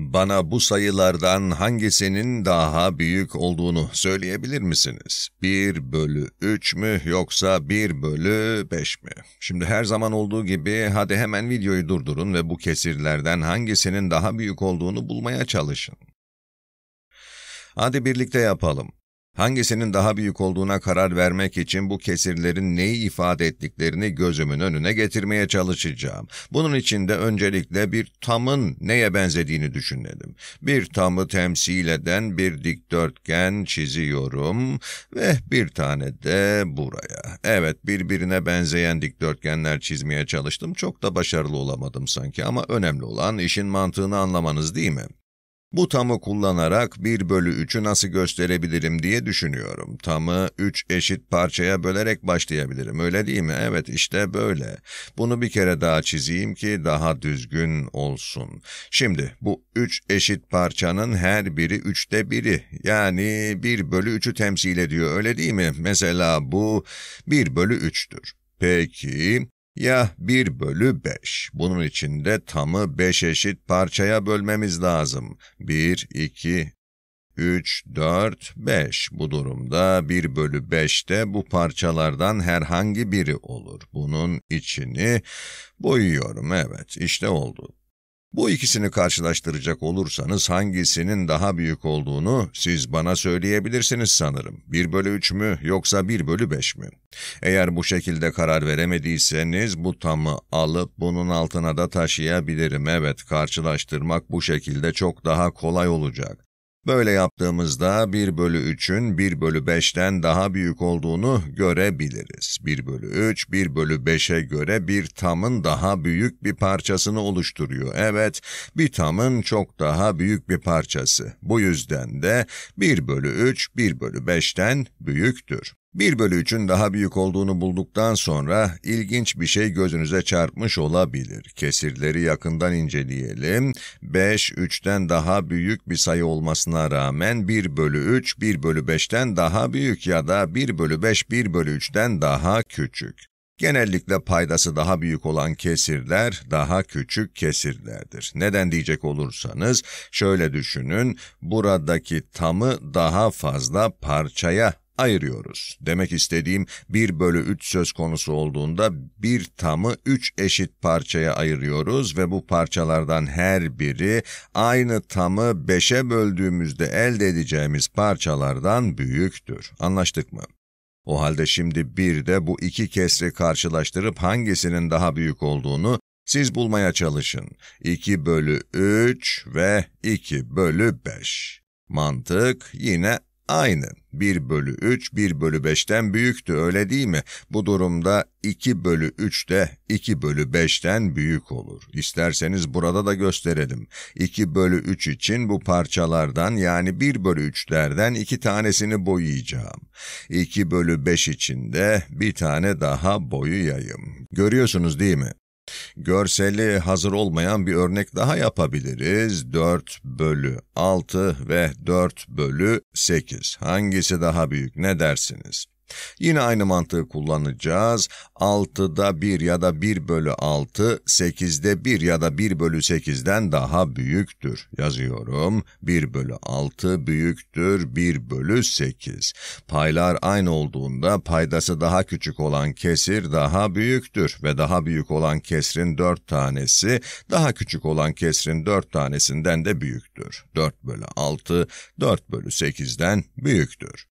Bana bu sayılardan hangisinin daha büyük olduğunu söyleyebilir misiniz? 1 bölü 3 mü yoksa 1 bölü 5 mi? Şimdi her zaman olduğu gibi hadi hemen videoyu durdurun ve bu kesirlerden hangisinin daha büyük olduğunu bulmaya çalışın. Hadi birlikte yapalım hangisinin daha büyük olduğuna karar vermek için bu kesirlerin neyi ifade ettiklerini gözümün önüne getirmeye çalışacağım. Bunun için de öncelikle bir tamın neye benzediğini düşünelim. Bir tamı temsil eden bir dikdörtgen çiziyorum ve bir tane de buraya. Evet birbirine benzeyen dikdörtgenler çizmeye çalıştım. Çok da başarılı olamadım sanki ama önemli olan işin mantığını anlamanız değil mi? Bu tamı kullanarak 1 bölü 3'ü nasıl gösterebilirim diye düşünüyorum. Tamı 3 eşit parçaya bölerek başlayabilirim, öyle değil mi? Evet, işte böyle. Bunu bir kere daha çizeyim ki daha düzgün olsun. Şimdi bu 3 eşit parçanın her biri 3'te biri. Yani 1 bölü 3'ü temsil ediyor, öyle değil mi? Mesela bu 1 bölü 3'tür. Peki, ya 1 bölü 5. Bunun için de tamı 5 eşit parçaya bölmemiz lazım. 1, 2, 3, 4, 5. Bu durumda 1 bölü 5 de bu parçalardan herhangi biri olur. Bunun içini boyuyorum. Evet, işte oldu. Bu ikisini karşılaştıracak olursanız hangisinin daha büyük olduğunu siz bana söyleyebilirsiniz sanırım. 1 bölü 3 mü yoksa 1 bölü 5 mi? Eğer bu şekilde karar veremediyseniz bu tamı alıp bunun altına da taşıyabilirim. Evet karşılaştırmak bu şekilde çok daha kolay olacak. Böyle yaptığımızda 1 bölü 3'ün 1 bölü 5'ten daha büyük olduğunu görebiliriz. 1 bölü 3, 1 bölü 5'e göre bir tamın daha büyük bir parçasını oluşturuyor. Evet, bir tamın çok daha büyük bir parçası. Bu yüzden de 1 bölü 3, 1 bölü 5'ten büyüktür. 1 bölü 3'ün daha büyük olduğunu bulduktan sonra ilginç bir şey gözünüze çarpmış olabilir. Kesirleri yakından inceleyelim. 5, 3'ten daha büyük bir sayı olmasına rağmen 1 bölü 3, 1 bölü 5'ten daha büyük ya da 1 bölü 5, 1 bölü 3'ten daha küçük. Genellikle paydası daha büyük olan kesirler daha küçük kesirlerdir. Neden diyecek olursanız şöyle düşünün, buradaki tamı daha fazla parçaya ayırıyoruz. Demek istediğim 1 bölü 3 söz konusu olduğunda bir tamı 3 eşit parçaya ayırıyoruz ve bu parçalardan her biri aynı tamı 5'e böldüğümüzde elde edeceğimiz parçalardan büyüktür. Anlaştık mı? O halde şimdi bir de bu iki kesri karşılaştırıp hangisinin daha büyük olduğunu siz bulmaya çalışın. 2 bölü 3 ve 2 bölü 5. Mantık yine aynı. 1 bölü 3 1 bölü 5'ten büyüktü öyle değil mi? Bu durumda 2 bölü 3 de 2 bölü 5'ten büyük olur. İsterseniz burada da gösterelim. 2 bölü 3 için bu parçalardan yani 1 bölü 3'lerden 2 tanesini boyayacağım. 2 bölü 5 için de bir tane daha boyayayım. Görüyorsunuz değil mi? Görseli hazır olmayan bir örnek daha yapabiliriz. 4 bölü 6 ve 4 bölü 8. Hangisi daha büyük ne dersiniz? Yine aynı mantığı kullanacağız. 6'da 1 ya da 1 bölü 6, 8'de 1 ya da 1 bölü 8'den daha büyüktür. Yazıyorum. 1 bölü 6 büyüktür 1 bölü 8. Paylar aynı olduğunda paydası daha küçük olan kesir daha büyüktür ve daha büyük olan kesrin 4 tanesi daha küçük olan kesrin 4 tanesinden de büyüktür. 4 bölü 6, 4 bölü 8'den büyüktür.